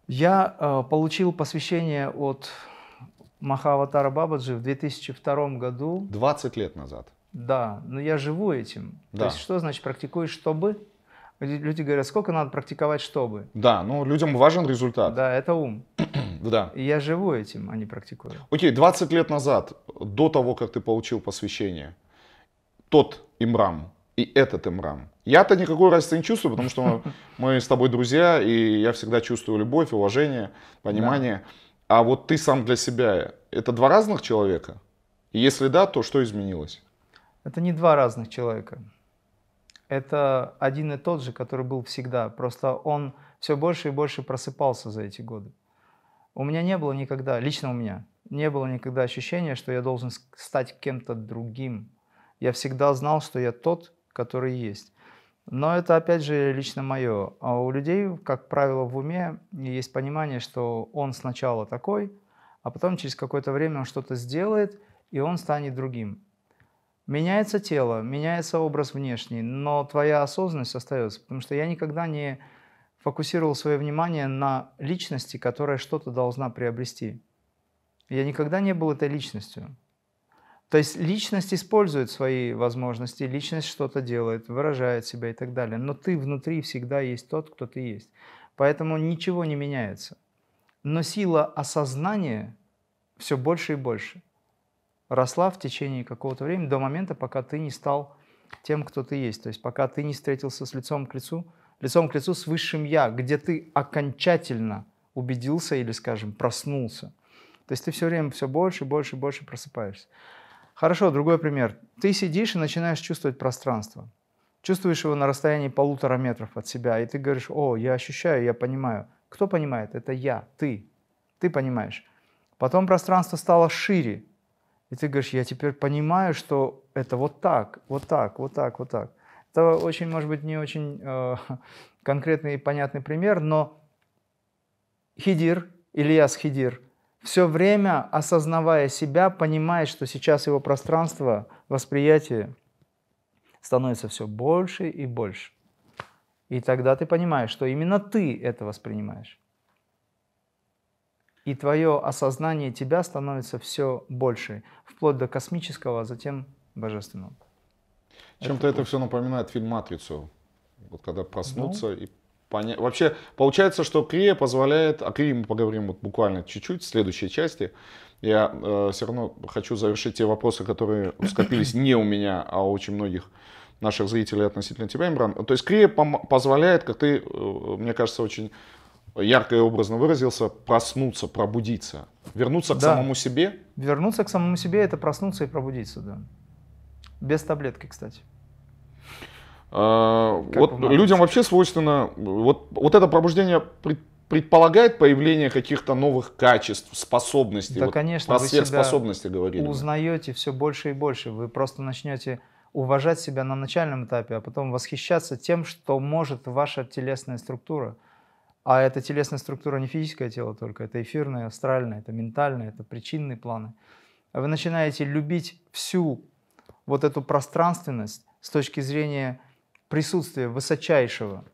Я э, получил посвящение от Махаватара Бабаджи в 2002 году. 20 лет назад. Да, но я живу этим. Да. То есть что значит практикуешь, чтобы? Люди говорят, сколько надо практиковать, чтобы? Да, но ну, людям важен результат. Да, это ум. да. И я живу этим, а не практикую. Окей, 20 лет назад, до того, как ты получил посвящение, тот имрам и этот имрам, я-то никакой разницы не чувствую, потому что мы с тобой друзья, и я всегда чувствую любовь, уважение, понимание. Да. А вот ты сам для себя, это два разных человека? И если да, то что изменилось? Это не два разных человека. Это один и тот же, который был всегда. Просто он все больше и больше просыпался за эти годы. У меня не было никогда, лично у меня, не было никогда ощущения, что я должен стать кем-то другим. Я всегда знал, что я тот, который есть. Но это, опять же, лично мое. А у людей, как правило, в уме есть понимание, что он сначала такой, а потом через какое-то время он что-то сделает, и он станет другим. Меняется тело, меняется образ внешний, но твоя осознанность остается, потому что я никогда не фокусировал свое внимание на личности, которая что-то должна приобрести. Я никогда не был этой личностью. То есть личность использует свои возможности, личность что-то делает, выражает себя и так далее. Но ты внутри всегда есть тот, кто ты есть. Поэтому ничего не меняется. Но сила осознания все больше и больше – росла в течение какого-то времени до момента, пока ты не стал тем, кто ты есть. То есть пока ты не встретился с лицом к лицу, лицом к лицу с высшим «я», где ты окончательно убедился или, скажем, проснулся. То есть ты все время все больше и больше и больше просыпаешься. Хорошо, другой пример. Ты сидишь и начинаешь чувствовать пространство. Чувствуешь его на расстоянии полутора метров от себя, и ты говоришь, о, я ощущаю, я понимаю. Кто понимает? Это я, ты. Ты понимаешь. Потом пространство стало шире, и ты говоришь, я теперь понимаю, что это вот так, вот так, вот так, вот так. Это очень, может быть, не очень э, конкретный и понятный пример, но Хидир, Ильяс Хидир, все время осознавая себя, понимает, что сейчас его пространство, восприятие становится все больше и больше. И тогда ты понимаешь, что именно ты это воспринимаешь и твое осознание тебя становится все больше, вплоть до космического, а затем божественного. Чем-то это, это все напоминает фильм «Матрицу». Вот когда проснуться ну. и понять... Вообще, получается, что Крия позволяет... О а Крии мы поговорим вот буквально чуть-чуть в следующей части. Я э, все равно хочу завершить те вопросы, которые скопились не у меня, а у очень многих наших зрителей относительно тебя, Имран. То есть Крия позволяет, как ты, э, мне кажется, очень ярко и образно выразился, проснуться, пробудиться. Вернуться да. к самому себе? Вернуться к самому себе — это проснуться и пробудиться, да. Без таблетки, кстати. А, вот людям вообще свойственно... Вот, вот это пробуждение предполагает появление каких-то новых качеств, способностей. Да, вот конечно. Про сверхспособности говорили. узнаете все больше и больше. Вы просто начнете уважать себя на начальном этапе, а потом восхищаться тем, что может ваша телесная структура. А эта телесная структура не физическое тело только, это эфирное, астральное, это ментальное, это причинные планы. Вы начинаете любить всю вот эту пространственность с точки зрения присутствия высочайшего.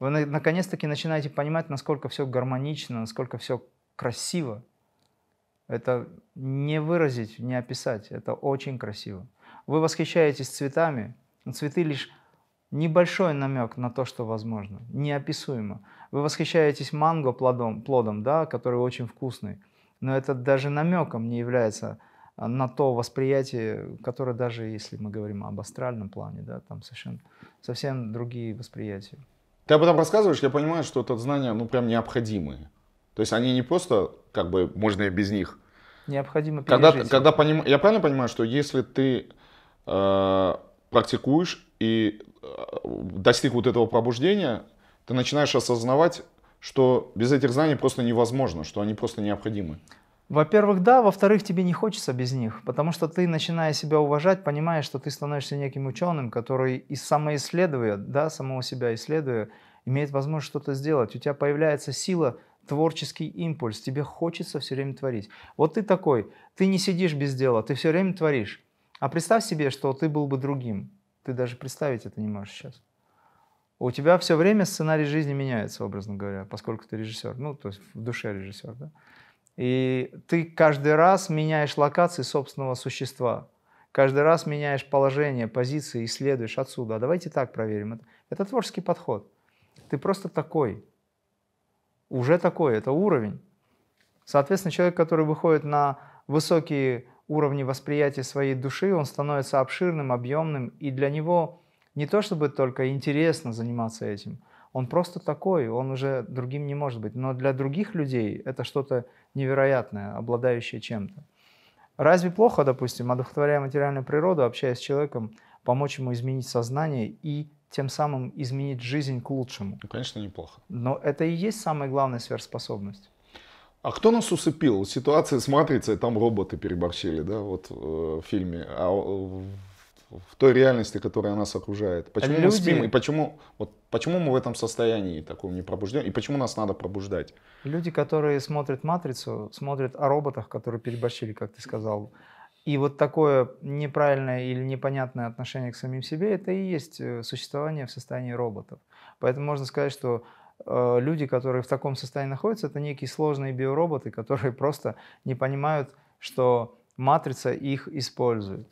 Вы наконец-таки начинаете понимать, насколько все гармонично, насколько все красиво. Это не выразить, не описать, это очень красиво. Вы восхищаетесь цветами, цветы лишь Небольшой намек на то, что возможно. Неописуемо. Вы восхищаетесь манго плодом, плодом да, который очень вкусный. Но это даже намеком не является а, на то восприятие, которое даже если мы говорим об астральном плане, да, там совершенно совсем другие восприятия. Ты об этом рассказываешь, я понимаю, что это знания, ну, прям необходимые. То есть они не просто, как бы, можно и без них. Необходимо Когда, когда поним... Я правильно понимаю, что если ты э, практикуешь и э, достиг вот этого пробуждения, ты начинаешь осознавать, что без этих знаний просто невозможно, что они просто необходимы. Во-первых, да, во-вторых, тебе не хочется без них, потому что ты, начиная себя уважать, понимаешь, что ты становишься неким ученым, который и самоисследуя, да, самого себя исследуя, имеет возможность что-то сделать. У тебя появляется сила, творческий импульс, тебе хочется все время творить. Вот ты такой, ты не сидишь без дела, ты все время творишь. А представь себе, что ты был бы другим, ты даже представить это не можешь сейчас. У тебя все время сценарий жизни меняется, образно говоря, поскольку ты режиссер, ну, то есть в душе режиссер, да? И ты каждый раз меняешь локации собственного существа, каждый раз меняешь положение, позиции, исследуешь отсюда. А давайте так проверим. Это, это творческий подход. Ты просто такой. Уже такой, это уровень. Соответственно, человек, который выходит на высокие уровне восприятия своей души он становится обширным, объемным, и для него не то чтобы только интересно заниматься этим, он просто такой, он уже другим не может быть. Но для других людей это что-то невероятное, обладающее чем-то. Разве плохо, допустим, одухотворяя материальную природу, общаясь с человеком, помочь ему изменить сознание и тем самым изменить жизнь к лучшему? Ну, конечно, неплохо. Но это и есть самая главная сверхспособность. А кто нас усыпил? Ситуация с матрицей, там роботы переборщили, да, вот э, в фильме. А э, в, той реальности, которая нас окружает. Почему Люди... мы спим и почему, вот, почему мы в этом состоянии таком не пробужден, и почему нас надо пробуждать? Люди, которые смотрят «Матрицу», смотрят о роботах, которые переборщили, как ты сказал. И вот такое неправильное или непонятное отношение к самим себе, это и есть э, существование в состоянии роботов. Поэтому можно сказать, что Э, люди, которые в таком состоянии находятся, это некие сложные биороботы, которые просто не понимают, что матрица их использует.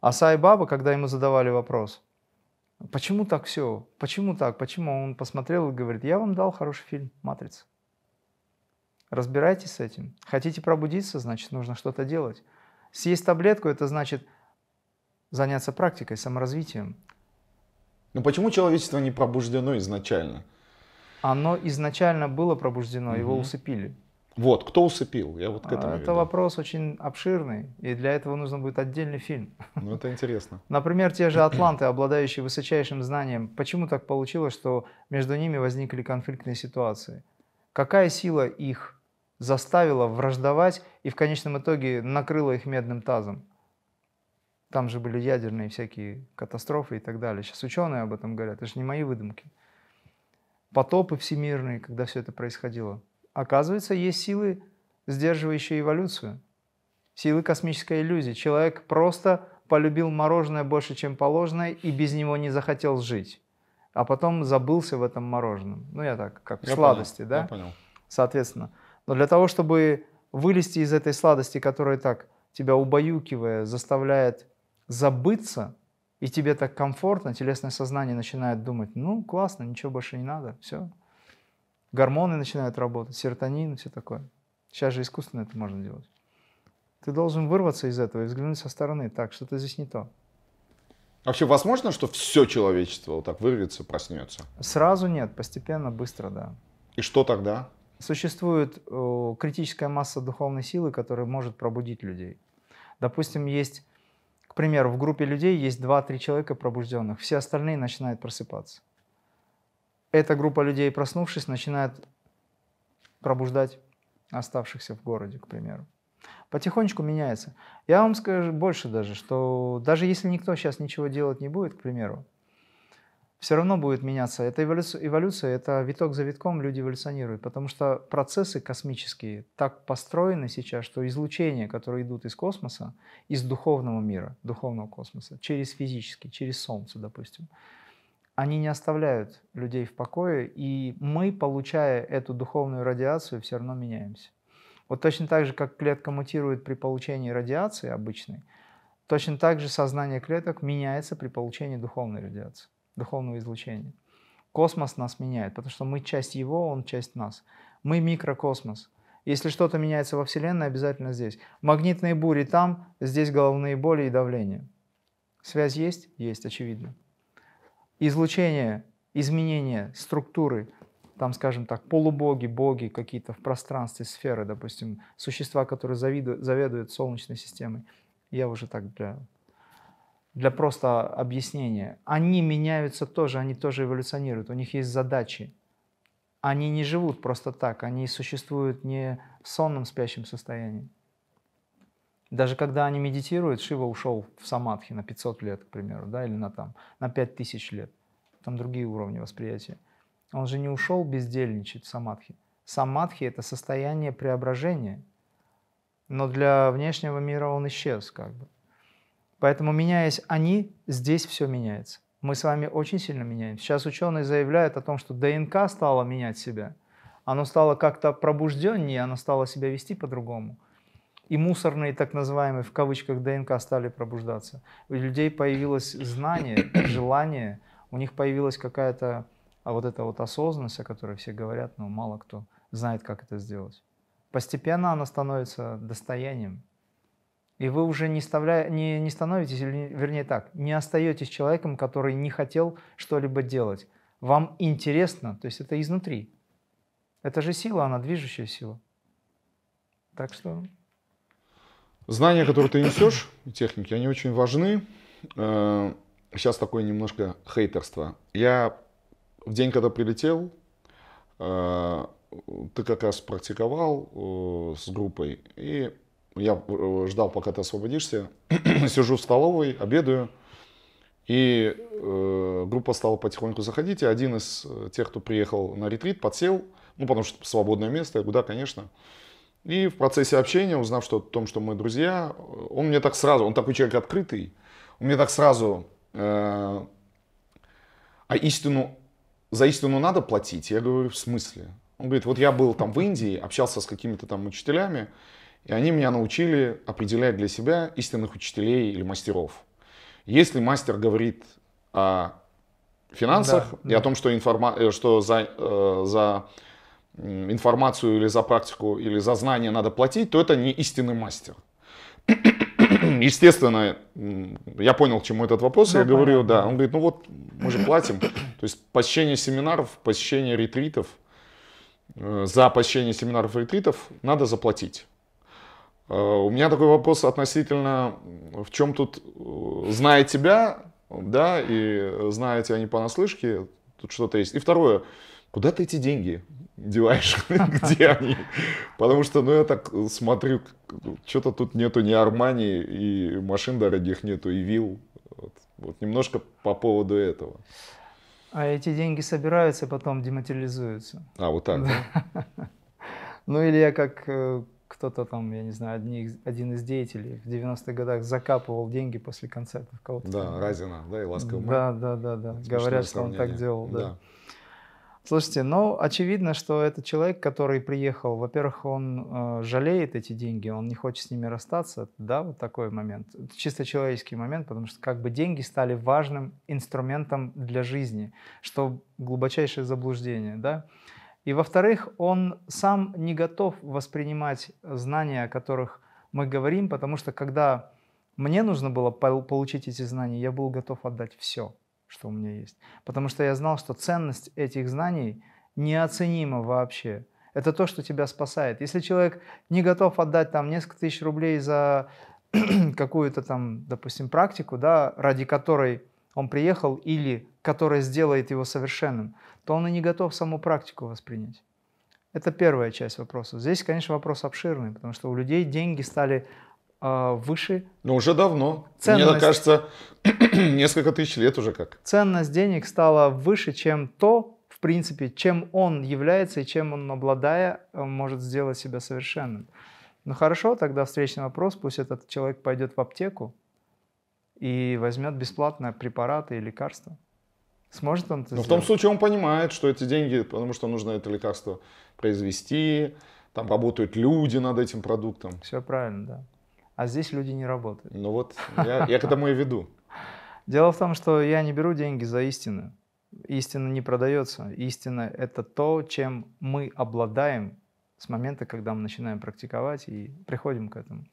А Сай Баба, когда ему задавали вопрос, почему так все, почему так, почему, он посмотрел и говорит, я вам дал хороший фильм «Матрица». Разбирайтесь с этим. Хотите пробудиться, значит, нужно что-то делать. Съесть таблетку – это значит заняться практикой, саморазвитием. Но почему человечество не пробуждено изначально? Оно изначально было пробуждено, угу. его усыпили. Вот, кто усыпил? Я вот к а, этому. Это веду. вопрос очень обширный, и для этого нужно будет отдельный фильм. Ну, это интересно. Например, те же атланты, обладающие высочайшим знанием, почему так получилось, что между ними возникли конфликтные ситуации? Какая сила их заставила враждовать и в конечном итоге накрыла их медным тазом? Там же были ядерные всякие катастрофы и так далее. Сейчас ученые об этом говорят, это же не мои выдумки потопы всемирные, когда все это происходило. Оказывается, есть силы, сдерживающие эволюцию. Силы космической иллюзии. Человек просто полюбил мороженое больше, чем положено, и без него не захотел жить. А потом забылся в этом мороженом. Ну, я так, как я сладости, понял, да? Я понял. Соответственно. Но для того, чтобы вылезти из этой сладости, которая так тебя убаюкивая, заставляет забыться, и тебе так комфортно, телесное сознание начинает думать, ну, классно, ничего больше не надо, все. Гормоны начинают работать, серотонин, все такое. Сейчас же искусственно это можно делать. Ты должен вырваться из этого и взглянуть со стороны, так, что-то здесь не то. А вообще возможно, что все человечество вот так вырвется, проснется? Сразу нет, постепенно, быстро, да. И что тогда? Существует э, критическая масса духовной силы, которая может пробудить людей. Допустим, есть к примеру, в группе людей есть 2-3 человека пробужденных, все остальные начинают просыпаться. Эта группа людей, проснувшись, начинает пробуждать оставшихся в городе, к примеру. Потихонечку меняется. Я вам скажу больше даже, что даже если никто сейчас ничего делать не будет, к примеру, все равно будет меняться. Это эволюция, эволюция, это виток за витком люди эволюционируют, потому что процессы космические так построены сейчас, что излучения, которые идут из космоса, из духовного мира, духовного космоса, через физический, через Солнце, допустим, они не оставляют людей в покое, и мы, получая эту духовную радиацию, все равно меняемся. Вот точно так же, как клетка мутирует при получении радиации обычной, точно так же сознание клеток меняется при получении духовной радиации духовного излучения. Космос нас меняет, потому что мы часть его, он часть нас. Мы микрокосмос. Если что-то меняется во Вселенной, обязательно здесь. Магнитные бури там, здесь головные боли и давление. Связь есть? Есть, очевидно. Излучение, изменение структуры, там, скажем так, полубоги, боги какие-то в пространстве, сферы, допустим, существа, которые завидуют, заведуют Солнечной системой. Я уже так для для просто объяснения. Они меняются тоже, они тоже эволюционируют, у них есть задачи. Они не живут просто так, они существуют не в сонном спящем состоянии. Даже когда они медитируют, Шива ушел в самадхи на 500 лет, к примеру, да, или на, там, на 5000 лет. Там другие уровни восприятия. Он же не ушел бездельничать в самадхи. Самадхи – это состояние преображения, но для внешнего мира он исчез как бы. Поэтому, меняясь они, здесь все меняется. Мы с вами очень сильно меняем. Сейчас ученые заявляют о том, что ДНК стала менять себя. Оно стало как-то пробужденнее, оно стало себя вести по-другому. И мусорные, так называемые, в кавычках, ДНК стали пробуждаться. У людей появилось знание, желание, у них появилась какая-то а вот эта вот осознанность, о которой все говорят, но мало кто знает, как это сделать. Постепенно она становится достоянием и вы уже не, ставля... не, не становитесь, или, вернее так, не остаетесь человеком, который не хотел что-либо делать. Вам интересно, то есть это изнутри. Это же сила, она движущая сила. Так что... Знания, которые ты несешь, и техники, они очень важны. Э, сейчас такое немножко хейтерство. Я в день, когда прилетел, э, ты как раз практиковал э, с группой, и я э, ждал, пока ты освободишься, сижу в столовой, обедаю, и э, группа стала потихоньку заходить, и один из э, тех, кто приехал на ретрит, подсел, ну, потому что свободное место, я говорю, да, конечно. И в процессе общения, узнав что, о том, что мы друзья, он мне так сразу, он такой человек открытый, он мне так сразу, э, а истину, за истину надо платить? Я говорю, в смысле? Он говорит, вот я был там в Индии, общался с какими-то там учителями, и они меня научили определять для себя истинных учителей или мастеров. Если мастер говорит о финансах да, и да. о том, что, информа... Э, что за, э, за информацию или за практику или за знание надо платить, то это не истинный мастер. Естественно, я понял, к чему этот вопрос. Ну, я понятно. говорю, да. Он говорит, ну вот мы же платим. То есть посещение семинаров, посещение ретритов, э, за посещение семинаров и ретритов надо заплатить. Э, у меня такой вопрос относительно, в чем тут, э, зная тебя, да, и зная тебя не понаслышке, тут что-то есть. И второе, куда ты эти деньги деваешь, где они? Потому что, ну, я так смотрю, ну, что-то тут нету ни Армани, и машин дорогих нету, и Вил. Вот, вот немножко по поводу этого. А эти деньги собираются и потом дематериализуются. А, вот так, да? Ну, или я как э, кто-то там, я не знаю, одни, один из деятелей в 90-х годах закапывал деньги после концертов кого-то. Да, там, Разина, да, и Ласковый Да, да, да, да. Смешное Говорят, что он так делал, да. да. Слушайте, ну, очевидно, что этот человек, который приехал, во-первых, он э, жалеет эти деньги, он не хочет с ними расстаться, да, вот такой момент. Это чисто человеческий момент, потому что как бы деньги стали важным инструментом для жизни, что глубочайшее заблуждение, да. И во-вторых, он сам не готов воспринимать знания, о которых мы говорим, потому что когда мне нужно было получить эти знания, я был готов отдать все, что у меня есть. Потому что я знал, что ценность этих знаний неоценима вообще. Это то, что тебя спасает. Если человек не готов отдать там несколько тысяч рублей за какую-то там, допустим, практику, да, ради которой он приехал или которое сделает его совершенным, то он и не готов саму практику воспринять. Это первая часть вопроса. Здесь, конечно, вопрос обширный, потому что у людей деньги стали э, выше. Но ну, уже давно. Ценность, Мне кажется, несколько тысяч лет уже как. Ценность денег стала выше, чем то, в принципе, чем он является и чем он, обладая, э, может сделать себя совершенным. Ну хорошо, тогда встречный вопрос, пусть этот человек пойдет в аптеку, и возьмет бесплатно препараты и лекарства. Сможет он это Но сделать? В том случае он понимает, что эти деньги, потому что нужно это лекарство произвести, там работают люди над этим продуктом. Все правильно, да. А здесь люди не работают. Ну вот, я, я к этому и веду. Дело в том, что я не беру деньги за истину. Истина не продается. Истина — это то, чем мы обладаем с момента, когда мы начинаем практиковать и приходим к этому.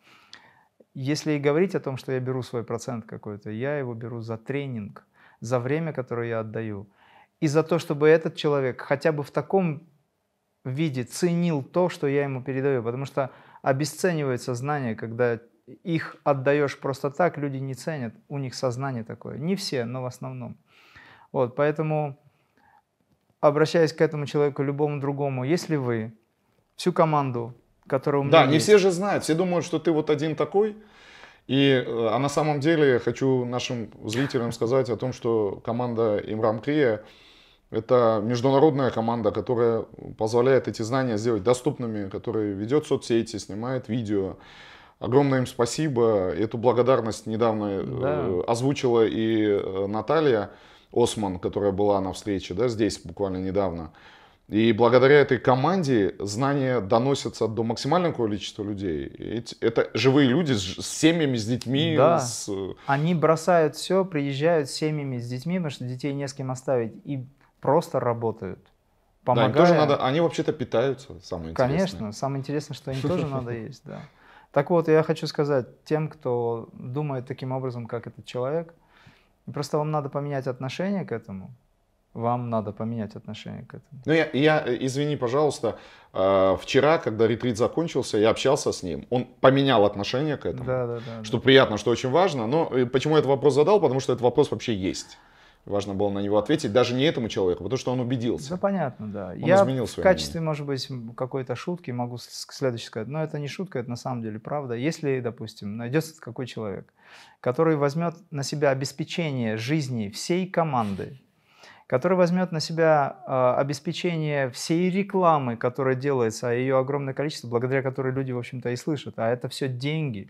Если и говорить о том, что я беру свой процент какой-то, я его беру за тренинг, за время, которое я отдаю. И за то, чтобы этот человек хотя бы в таком виде ценил то, что я ему передаю. Потому что обесценивается знание, когда их отдаешь просто так, люди не ценят, у них сознание такое. Не все, но в основном. Вот, поэтому, обращаясь к этому человеку, любому другому, если вы всю команду которого мы Да, не все же знают, все думают, что ты вот один такой. И, э, а на самом деле я хочу нашим зрителям сказать о том, что команда Имрам Крия – это международная команда, которая позволяет эти знания сделать доступными, которая ведет соцсети, снимает видео. Огромное им спасибо. Эту благодарность недавно э, да. озвучила и э, Наталья Осман, которая была на встрече да, здесь буквально недавно. И благодаря этой команде знания доносятся до максимального количества людей. Это живые люди с семьями, с детьми. Да. С... Э, они бросают все, приезжают с семьями, с детьми, потому что детей не с кем оставить, и просто работают. Помогая. Да, тоже надо, они вообще-то питаются, самое интересное. Конечно, самое интересное, что им тоже надо есть, да. Так вот, я хочу сказать тем, кто думает таким образом, как этот человек, просто вам надо поменять отношение к этому, вам надо поменять отношение к этому. Ну, я, я извини, пожалуйста, э, вчера, когда ретрит закончился, я общался с ним, он поменял отношение к этому, да, да, да, что да. приятно, что очень важно, но э, почему я этот вопрос задал, потому что этот вопрос вообще есть. Важно было на него ответить даже не этому человеку, потому что он убедился. Да, понятно, да. Он я изменил свое в качестве, мнение. может быть, какой-то шутки могу следующее сказать. Но это не шутка, это на самом деле правда. Если, допустим, найдется какой человек, который возьмет на себя обеспечение жизни всей команды, который возьмет на себя а, обеспечение всей рекламы, которая делается, а ее огромное количество, благодаря которой люди, в общем-то, и слышат, а это все деньги,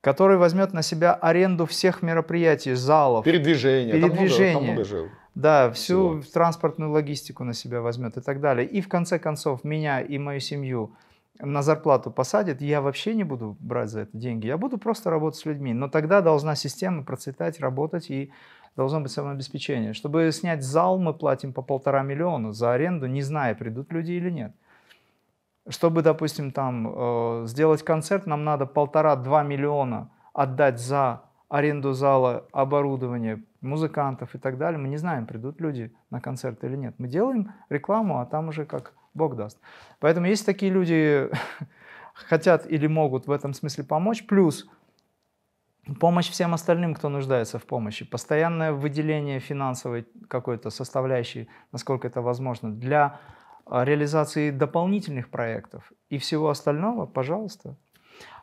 который возьмет на себя аренду всех мероприятий, залов, передвижение, передвижение, там много, там много да, всю всего. транспортную логистику на себя возьмет и так далее. И в конце концов меня и мою семью на зарплату посадят, я вообще не буду брать за это деньги, я буду просто работать с людьми. Но тогда должна система процветать, работать и должно быть самообеспечение. Чтобы снять зал, мы платим по полтора миллиона за аренду, не зная, придут люди или нет. Чтобы, допустим, там э, сделать концерт, нам надо полтора-два миллиона отдать за аренду зала, оборудование, музыкантов и так далее. Мы не знаем, придут люди на концерт или нет. Мы делаем рекламу, а там уже как Бог даст. Поэтому если такие люди хотят или могут в этом смысле помочь, плюс Помощь всем остальным, кто нуждается в помощи. Постоянное выделение финансовой какой-то составляющей, насколько это возможно, для а, реализации дополнительных проектов и всего остального, пожалуйста.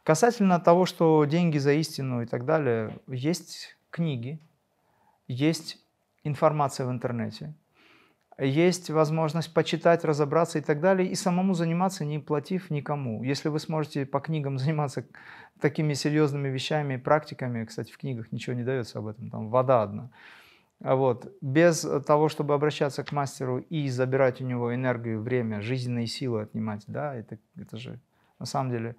Касательно того, что деньги за истину и так далее, есть книги, есть информация в интернете, есть возможность почитать, разобраться и так далее, и самому заниматься, не платив никому. Если вы сможете по книгам заниматься такими серьезными вещами, и практиками, кстати, в книгах ничего не дается об этом, там вода одна, а вот, без того, чтобы обращаться к мастеру и забирать у него энергию, время, жизненные силы отнимать, да, это, это же на самом деле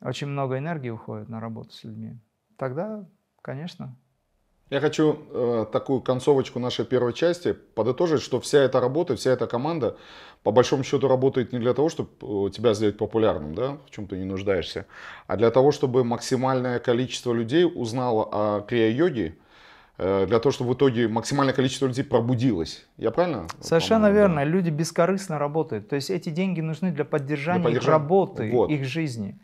очень много энергии уходит на работу с людьми. Тогда, конечно, я хочу э, такую концовочку нашей первой части подытожить, что вся эта работа, вся эта команда, по большому счету, работает не для того, чтобы э, тебя сделать популярным, да, в чем ты не нуждаешься, а для того, чтобы максимальное количество людей узнало о крия-йоге, э, для того, чтобы в итоге максимальное количество людей пробудилось. Я правильно? Совершенно верно. Да. Люди бескорыстно работают. То есть эти деньги нужны для поддержания, для поддержания... их работы, вот. их жизни.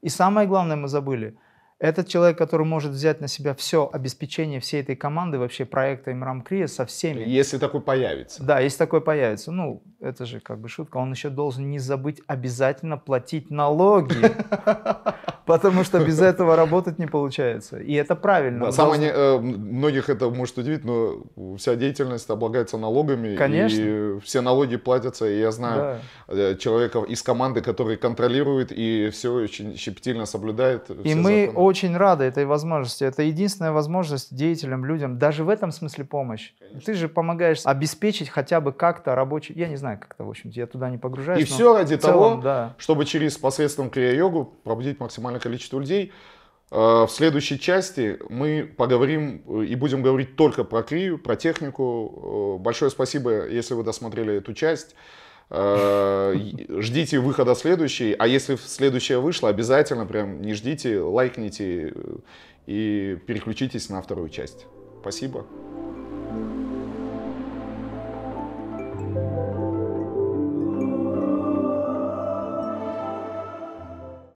И самое главное мы забыли – этот человек, который может взять на себя все обеспечение всей этой команды, вообще проекта Имрам Крия со всеми. Если такой появится. Да, если такой появится. Ну, это же как бы шутка. Он еще должен не забыть обязательно платить налоги. Потому что без этого работать не получается. И это правильно. Да, самое не, э, многих это может удивить, но вся деятельность облагается налогами. Конечно. И все налоги платятся. И я знаю да. Э, человека из команды, который контролирует и все очень щепетильно соблюдает. И мы законы. очень рады этой возможности. Это единственная возможность деятелям, людям, даже в этом смысле помощь. Конечно. Ты же помогаешь обеспечить хотя бы как-то рабочий... Я не знаю, как это, в общем я туда не погружаюсь. И все ради целом, того, да. чтобы через посредством крия-йогу пробудить максимально огромное количество людей. Э, в следующей части мы поговорим э, и будем говорить только про крию, про технику. Э, большое спасибо, если вы досмотрели эту часть. Ждите выхода следующей, а если следующая вышла, обязательно прям не ждите, лайкните и переключитесь на вторую часть. Спасибо.